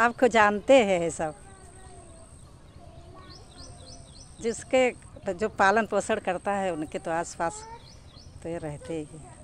आपको जानते हैं सब जिसके जो पालन पोषण करता है उनके तो आसपास तो ये रहते ही हैं